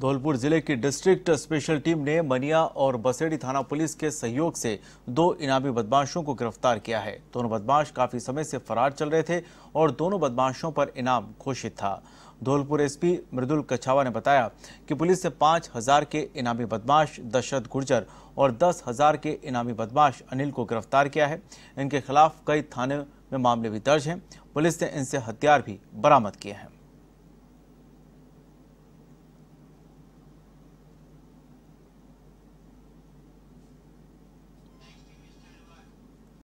धौलपुर जिले की district special team ने मनिया और बसेड़ी थाना पुलिस के सहयोग से दो इनामी बदमाशों को गिरफ्तार किया है दोनों बदमाश काफी समय से फरार चल रहे थे और दोनों बदमाशों पर इनाम घोषित था धौलपुर एसपी मृदुल कछावा ने बताया कि पुलिस ने पाँच हजार के इनामी बदमाश दशरथ गुर्जर और दस हजार के इनामी बदमाश अनिल को गिरफ्तार किया है इनके खिलाफ कई थाने में मामले भी दर्ज हैं पुलिस ने इनसे हथियार भी बरामद किए हैं